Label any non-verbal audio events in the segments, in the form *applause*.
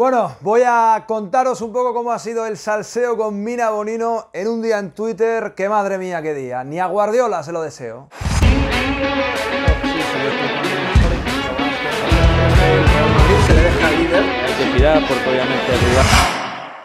Bueno, voy a contaros un poco cómo ha sido el salseo con Mina Bonino en un día en Twitter, ¡Qué madre mía, qué día. Ni a Guardiola se lo deseo.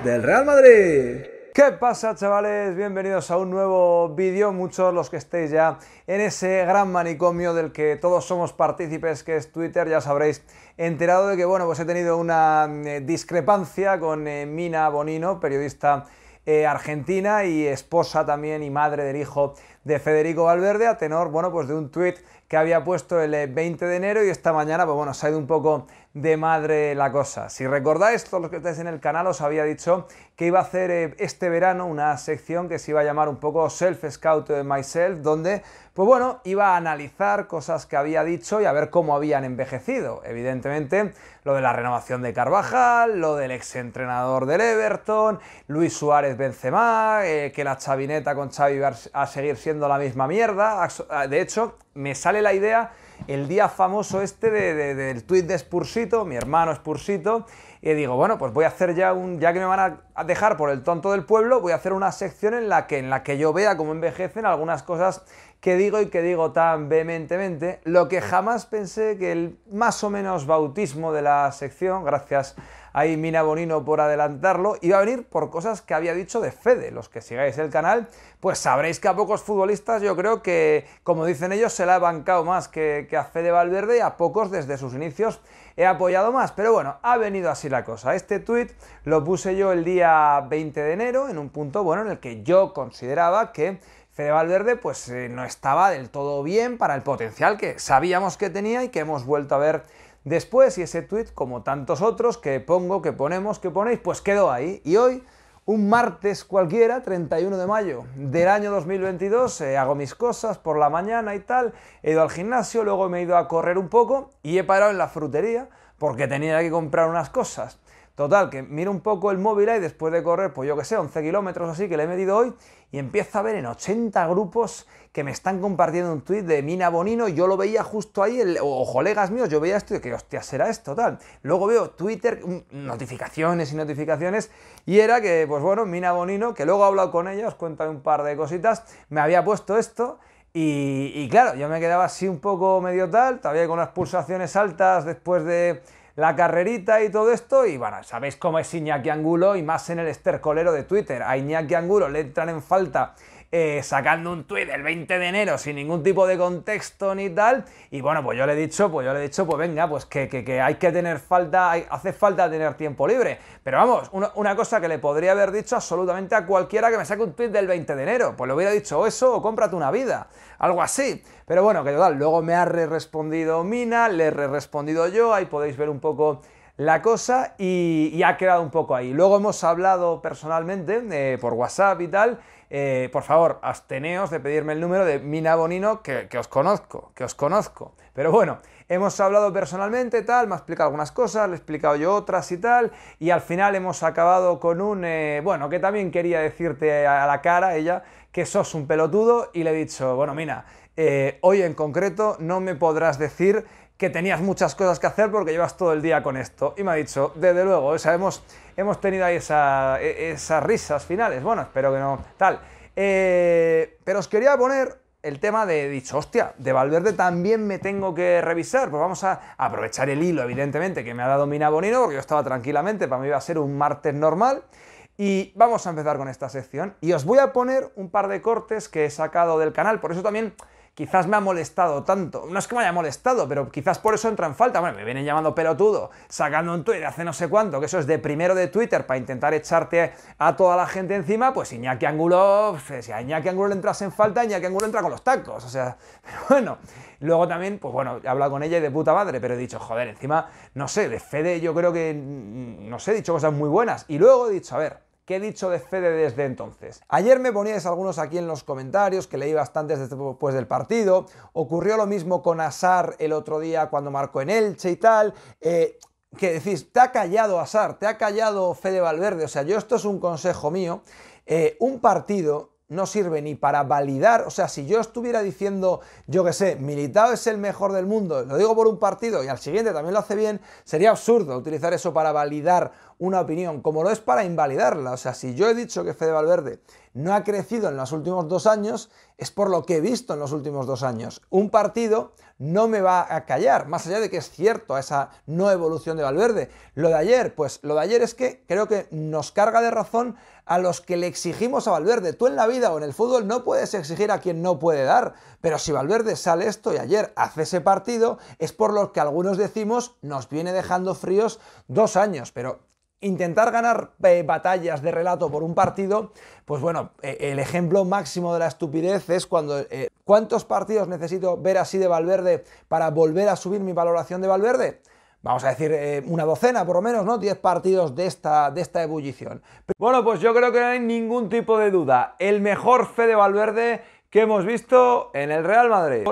Del Real Madrid. ¿Qué pasa chavales? Bienvenidos a un nuevo vídeo, muchos los que estéis ya en ese gran manicomio del que todos somos partícipes, que es Twitter, ya sabréis, enterado de que, bueno, pues he tenido una eh, discrepancia con eh, Mina Bonino, periodista eh, argentina y esposa también y madre del hijo de Federico Valverde a tenor, bueno, pues de un tuit que había puesto el 20 de enero y esta mañana, pues bueno, se ha ido un poco de madre la cosa. Si recordáis, todos los que estáis en el canal os había dicho que iba a hacer eh, este verano una sección que se iba a llamar un poco Self Scout Myself, donde, pues bueno, iba a analizar cosas que había dicho y a ver cómo habían envejecido. Evidentemente, lo de la renovación de Carvajal, lo del exentrenador del Everton, Luis Suárez Benzema, eh, que la chavineta con Xavi va a seguir siendo la misma mierda. De hecho, me sale la idea el día famoso este del tweet de Spursito, mi hermano Spursito, y digo, bueno, pues voy a hacer ya un, ya que me van a dejar por el tonto del pueblo, voy a hacer una sección en la que, en la que yo vea cómo envejecen algunas cosas que digo y que digo tan vehementemente, lo que jamás pensé que el más o menos bautismo de la sección, gracias ahí Mina Bonino por adelantarlo, iba a venir por cosas que había dicho de Fede. Los que sigáis el canal, pues sabréis que a pocos futbolistas yo creo que, como dicen ellos, se la ha bancado más que, a Fede Valverde y a pocos desde sus inicios he apoyado más. Pero bueno, ha venido así la cosa. Este tuit lo puse yo el día 20 de enero en un punto bueno en el que yo consideraba que Fede Valverde pues eh, no estaba del todo bien para el potencial que sabíamos que tenía y que hemos vuelto a ver Después, y ese tweet, como tantos otros, que pongo, que ponemos, que ponéis, pues quedó ahí. Y hoy, un martes cualquiera, 31 de mayo del año 2022, eh, hago mis cosas por la mañana y tal, he ido al gimnasio, luego me he ido a correr un poco y he parado en la frutería porque tenía que comprar unas cosas. Total, que miro un poco el móvil ahí después de correr, pues yo que sé, 11 kilómetros así que le he medido hoy, y empiezo a ver en 80 grupos que me están compartiendo un tuit de Mina Bonino, yo lo veía justo ahí, el, legas colegas míos, yo veía esto y que hostia, será esto, tal. Luego veo Twitter, mm, notificaciones y notificaciones, y era que, pues bueno, Mina Bonino, que luego he hablado con ella, os cuento un par de cositas, me había puesto esto, y, y claro, yo me quedaba así un poco medio tal, todavía con unas pulsaciones altas después de la carrerita y todo esto. Y bueno, sabéis cómo es Iñaki Angulo y más en el estercolero de Twitter. A Iñaki Angulo le entran en falta eh, sacando un tuit el 20 de enero sin ningún tipo de contexto ni tal. Y bueno, pues yo le he dicho, pues yo le he dicho, pues venga, pues que, hay que tener falta, hace falta tener tiempo libre. Pero vamos, una, cosa que le podría haber dicho absolutamente a cualquiera que me saque un tuit del 20 de enero. Pues le hubiera dicho eso o cómprate una vida, algo así. Pero bueno, que tal luego me ha re respondido Mina, le he re respondido yo, ahí podéis ver un poco la cosa y, ha quedado un poco ahí. Luego hemos hablado personalmente eh, por WhatsApp y tal. Eh, por favor, absteneos de pedirme el número de Mina Bonino, que, os conozco, que os conozco. Pero bueno, hemos hablado personalmente, tal, me ha explicado algunas cosas, le he explicado yo otras y tal, y al final hemos acabado con un, eh, bueno, que también quería decirte a la cara, ella, que sos un pelotudo, y le he dicho, bueno, Mina, hoy en concreto no me podrás decir que tenías muchas cosas que hacer porque llevas todo el día con esto. Y me ha dicho, desde luego, o sea, hemos, tenido ahí e, esas risas finales. Bueno, espero que no. Tal. Eh, pero os quería poner el tema de dicho, hostia, de Valverde también me tengo que revisar. Pues vamos a aprovechar el hilo, evidentemente, que me ha dado Mina Bonino, porque yo estaba tranquilamente, para mí iba a ser un martes normal. Y vamos a empezar con esta sección. Y os voy a poner un par de cortes que he sacado del canal. Por eso también quizás me ha molestado tanto. No es que me haya molestado, pero quizás por eso entra en falta. Bueno, me vienen llamando pelotudo, sacando un Twitter hace no sé cuánto, que eso es de primero de Twitter para intentar echarte a toda la gente encima, pues Iñaki Angulo, si a Iñaki Angulo le entras en falta, Iñaki Angulo entra con los tacos. O sea, *laughs* bueno. Luego también, pues bueno, he hablado con ella y de puta madre, pero he dicho, joder, encima, no sé, de Fede yo creo que, mm, no sé, he dicho cosas muy buenas. Y luego he dicho, a ver, ¿Qué he dicho de Fede desde entonces? Ayer me poníais algunos aquí en los comentarios, que leí bastantes después del partido. Ocurrió lo mismo con Asar el otro día cuando marcó en Elche y tal. Eh, que decís, te ha callado Asar, te ha callado Fede Valverde. O sea, yo esto es un consejo mío. Eh, un partido no sirve ni para validar, o sea, si yo estuviera diciendo, yo que sé, Militao es el mejor del mundo, lo digo por un partido y al siguiente también lo hace bien, sería absurdo utilizar eso para validar una opinión, como lo es para invalidarla. O sea, si yo he dicho que Fede Valverde no ha crecido en los últimos dos años, es por lo que he visto en los últimos dos años. Un partido no me va a callar, más allá de que es cierto a esa no evolución de Valverde. Lo de ayer, pues lo de ayer es que creo que nos carga de razón a los que le exigimos a Valverde. Tú en la vida o en el fútbol no puedes exigir a quien no puede dar, pero si Valverde sale esto y ayer hace ese partido, es por lo que algunos decimos nos viene dejando fríos dos años, pero intentar ganar eh, batallas de relato por un partido, pues bueno, eh, el ejemplo máximo de la estupidez es cuando eh, ¿cuántos partidos necesito ver así de Valverde para volver a subir mi valoración de Valverde? Vamos a decir una docena, por lo menos, ¿no? 10 partidos de esta, de esta ebullición. Bueno, pues yo creo que no hay ningún tipo de duda. El mejor fe de Valverde que hemos visto en el Real Madrid.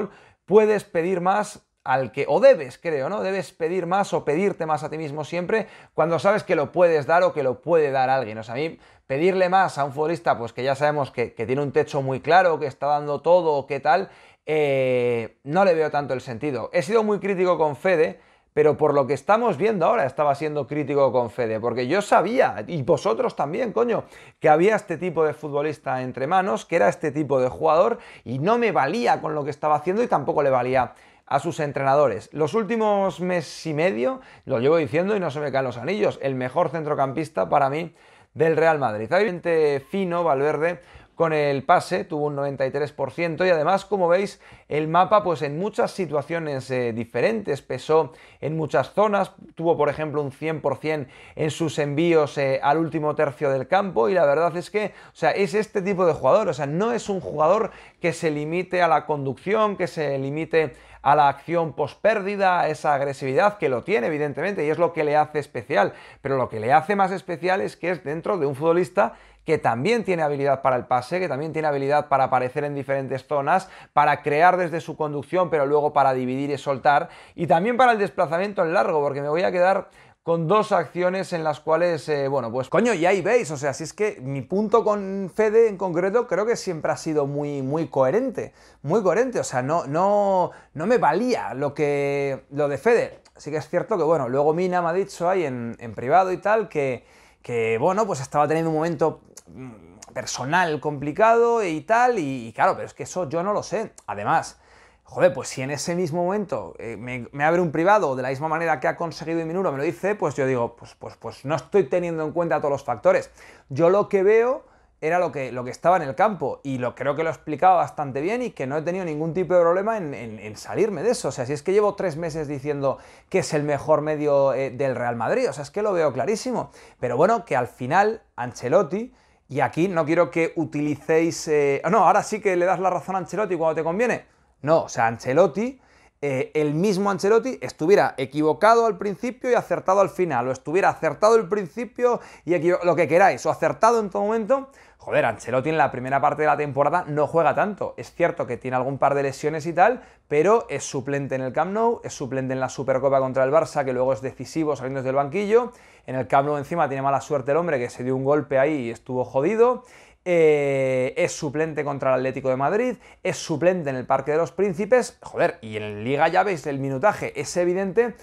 Puedes pedir más al que, o debes, creo, ¿no? Debes pedir más o pedirte más a ti mismo siempre cuando sabes que lo puedes dar o que lo puede dar alguien. O sea, a mí pedirle más a un futbolista, pues que ya sabemos que, tiene un techo muy claro, que está dando todo, o qué tal, eh, no le veo tanto el sentido. He sido muy crítico con Fede, pero por lo que estamos viendo ahora estaba siendo crítico con Fede, porque yo sabía, y vosotros también, coño, que había este tipo de futbolista entre manos, que era este tipo de jugador, y no me valía con lo que estaba haciendo y tampoco le valía a sus entrenadores. Los últimos mes y medio lo llevo diciendo y no se me caen los anillos. El mejor centrocampista para mí del Real Madrid. Obviamente fino Valverde con el pase, tuvo un 93% y además, como veis, el mapa pues en muchas situaciones eh, diferentes, pesó en muchas zonas, tuvo por ejemplo un 100% en sus envíos eh, al último tercio del campo y la verdad es que, o sea, es este tipo de jugador, o sea, no es un jugador que se limite a la conducción, que se limite a la acción pospérdida, a esa agresividad que lo tiene, evidentemente, y es lo que le hace especial. Pero lo que le hace más especial es que es dentro de un futbolista que también tiene habilidad para el pase, que también tiene habilidad para aparecer en diferentes zonas, para crear desde su conducción, pero luego para dividir y soltar, y también para el desplazamiento en largo, porque me voy a quedar con dos acciones en las cuales, eh, bueno, pues coño, y ahí veis, o sea, si es que mi punto con Fede en concreto creo que siempre ha sido muy, muy coherente, muy coherente, o sea, no, no, no me valía lo que, lo de Fede. Sí que es cierto que, bueno, luego Mina me ha dicho ahí en, privado y tal que, que, bueno, pues estaba teniendo un momento mm, personal complicado y tal, y, y claro, pero es que eso yo no lo sé. Además, joder, pues si en ese mismo momento eh, me, abre un privado de la misma manera que ha conseguido Iminuro, me lo dice, pues yo digo, pues, pues, pues no estoy teniendo en cuenta todos los factores. Yo lo que veo era lo que, lo que estaba en el campo y lo creo que lo he explicado bastante bien y que no he tenido ningún tipo de problema en, salirme de eso. O sea, si es que llevo tres meses diciendo que es el mejor medio eh, del Real Madrid, o sea, es que lo veo clarísimo. Pero bueno, que al final Ancelotti... Y aquí no quiero que utilicéis... Eh, no, ahora sí que le das la razón a Ancelotti cuando te conviene no, o sea, Ancelotti, eh, el mismo Ancelotti estuviera equivocado al principio y acertado al final, o estuviera acertado al principio y lo que queráis, o acertado en todo momento. Joder, Ancelotti en la primera parte de la temporada no juega tanto. Es cierto que tiene algún par de lesiones y tal, pero es suplente en el Camp Nou, es suplente en la Supercopa contra el Barça, que luego es decisivo saliendo del banquillo. En el Camp Nou encima tiene mala suerte el hombre que se dio un golpe ahí y estuvo jodido. Eh, es suplente contra el Atlético de Madrid, es suplente en el Parque de los Príncipes, joder, y en Liga ya veis el minutaje, es evidente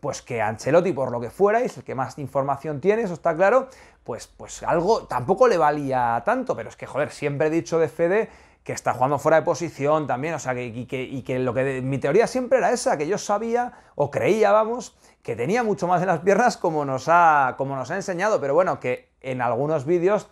pues que Ancelotti, por lo que fuerais, el que más información tiene, eso está claro, pues, pues algo tampoco le valía tanto, pero es que, joder, siempre he dicho de Fede que está jugando fuera de posición también, o sea, que, y, que, lo que mi teoría siempre era esa, que yo sabía o creía, vamos, que tenía mucho más en las piernas como nos ha, como nos ha enseñado, pero bueno, que en algunos vídeos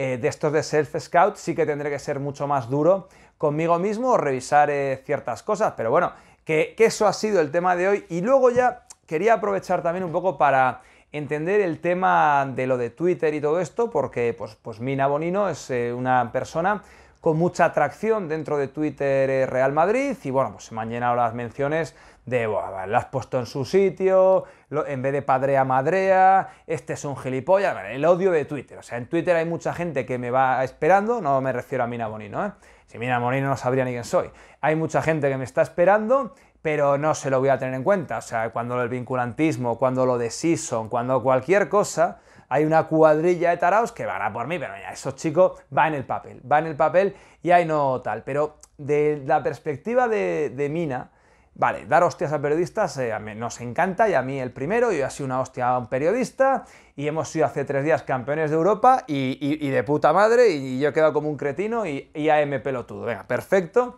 eh, de estos de self-scout sí que tendré que ser mucho más duro conmigo mismo revisar eh, ciertas cosas. Pero bueno, que, eso ha sido el tema de hoy. Y luego ya quería aprovechar también un poco para entender el tema de lo de Twitter y todo esto, porque pues, pues Mina Bonino es eh, una persona con mucha atracción dentro de Twitter eh, Real Madrid y bueno, pues se me han llenado las menciones de, bueno, lo has puesto en su sitio, en vez de padre a madrea, este es un gilipollas, el odio de Twitter. O sea, en Twitter hay mucha gente que me va esperando, no me refiero a Mina Bonino, ¿eh? Si Mina Bonino no sabría ni quién soy. Hay mucha gente que me está esperando pero no se lo voy a tener en cuenta. O sea, cuando el vinculantismo, cuando lo de season, cuando cualquier cosa, hay una cuadrilla de taraos que van a por mí, pero ya, esos chicos va en el papel, va en el papel y hay no tal. Pero de la perspectiva de, Mina, Vale, dar hostias a periodistas eh, nos encanta y a mí el primero, yo he sido una hostia a un periodista y hemos sido hace tres días campeones de Europa y, de puta madre y yo he quedado como un cretino y, y AM pelotudo, venga, perfecto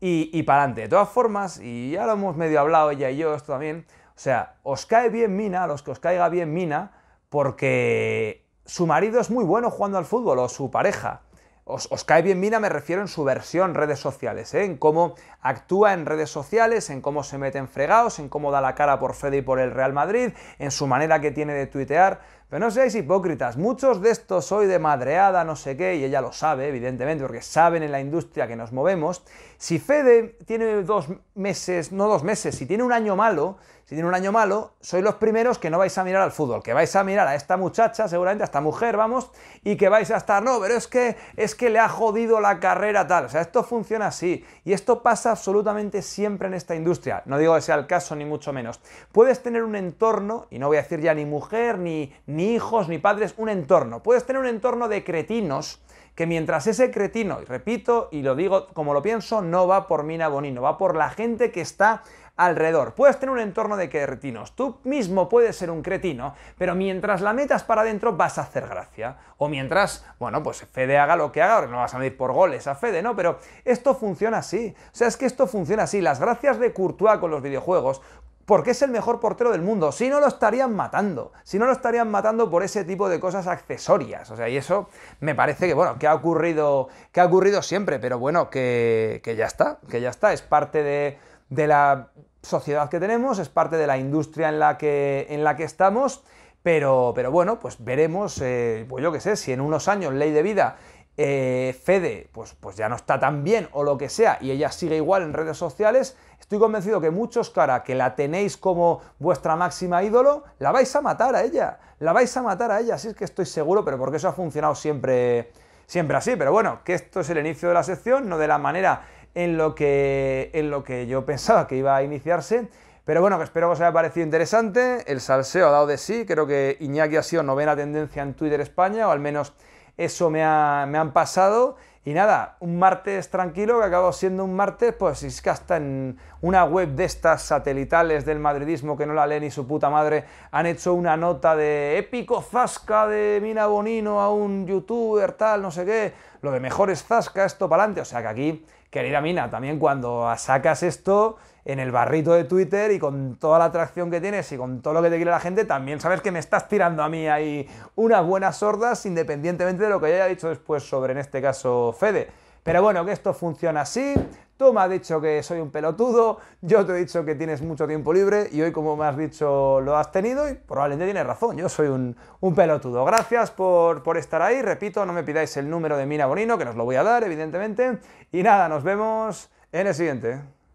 y, y para adelante. De todas formas, y ya lo hemos medio hablado ella y yo esto también, o sea, os cae bien Mina, a los que os caiga bien Mina, porque su marido es muy bueno jugando al fútbol o su pareja. Os, cae bien Mina, me refiero en su versión redes sociales, ¿eh? en cómo actúa en redes sociales, en cómo se mete en fregados, en cómo da la cara por Fede y por el Real Madrid, en su manera que tiene de tuitear. Pero no seáis hipócritas, muchos de estos soy de madreada, no sé qué, y ella lo sabe, evidentemente, porque saben en la industria que nos movemos. Si Fede tiene dos meses, no dos meses, si tiene un año malo, si tiene un año malo, sois los primeros que no vais a mirar al fútbol, que vais a mirar a esta muchacha, seguramente a esta mujer, vamos, y que vais a estar, no, pero es que, es que le ha jodido la carrera tal. O sea, esto funciona así, y esto pasa absolutamente siempre en esta industria. No digo que sea el caso, ni mucho menos. Puedes tener un entorno, y no voy a decir ya ni mujer, ni ni hijos, ni padres, un entorno. Puedes tener un entorno de cretinos que mientras ese cretino, y repito y lo digo como lo pienso, no va por Mina Bonino, va por la gente que está alrededor. Puedes tener un entorno de cretinos. Tú mismo puedes ser un cretino, pero mientras la metas para adentro vas a hacer gracia. O mientras, bueno, pues Fede haga lo que haga, no vas a medir por goles a Fede, ¿no? Pero esto funciona así. O sea, es que esto funciona así. Las gracias de Courtois con los videojuegos, porque es el mejor portero del mundo. Si no, lo estarían matando. Si no, lo estarían matando por ese tipo de cosas accesorias. O sea, y eso me parece que, bueno, que ha ocurrido, que ha ocurrido siempre, pero bueno, que, ya está, que ya está. Es parte de, la sociedad que tenemos, es parte de la industria en la que, en la que estamos. Pero, pero bueno, pues veremos, eh, pues yo qué sé, si en unos años ley de vida Fede eh, pues, pues ya no está tan bien o lo que sea y ella sigue igual en redes sociales, Estoy convencido que muchos cara que la tenéis como vuestra máxima ídolo, la vais a matar a ella, la vais a matar a ella, así es que estoy seguro, pero porque eso ha funcionado siempre, siempre así. Pero bueno, que esto es el inicio de la sección, no de la manera en lo que, en lo que yo pensaba que iba a iniciarse. Pero bueno, que espero que os haya parecido interesante. El salseo ha dado de sí. Creo que Iñaki ha sido novena tendencia en Twitter España, o al menos eso me, me han pasado. Y nada, un martes tranquilo que acabó siendo un martes, pues es que hasta en una web de estas satelitales del madridismo que no la lee ni su puta madre, han hecho una nota de épico zasca de Mina Bonino a un youtuber, tal, no sé qué, lo de es zasca, esto para adelante. O sea que aquí, querida Mina, también cuando sacas esto, en el barrito de Twitter y con toda la atracción que tienes y con todo lo que te quiere la gente, también sabes que me estás tirando a mí ahí unas buenas sordas independientemente de lo que haya dicho después sobre, en este caso, Fede. Pero bueno, que esto funciona así. Tú me has dicho que soy un pelotudo, yo te he dicho que tienes mucho tiempo libre y hoy, como me has dicho, lo has tenido y probablemente tienes razón, yo soy un, pelotudo. Gracias por, por, estar ahí, repito, no me pidáis el número de Mina Bonino, que nos lo voy a dar, evidentemente. Y nada, nos vemos en el siguiente.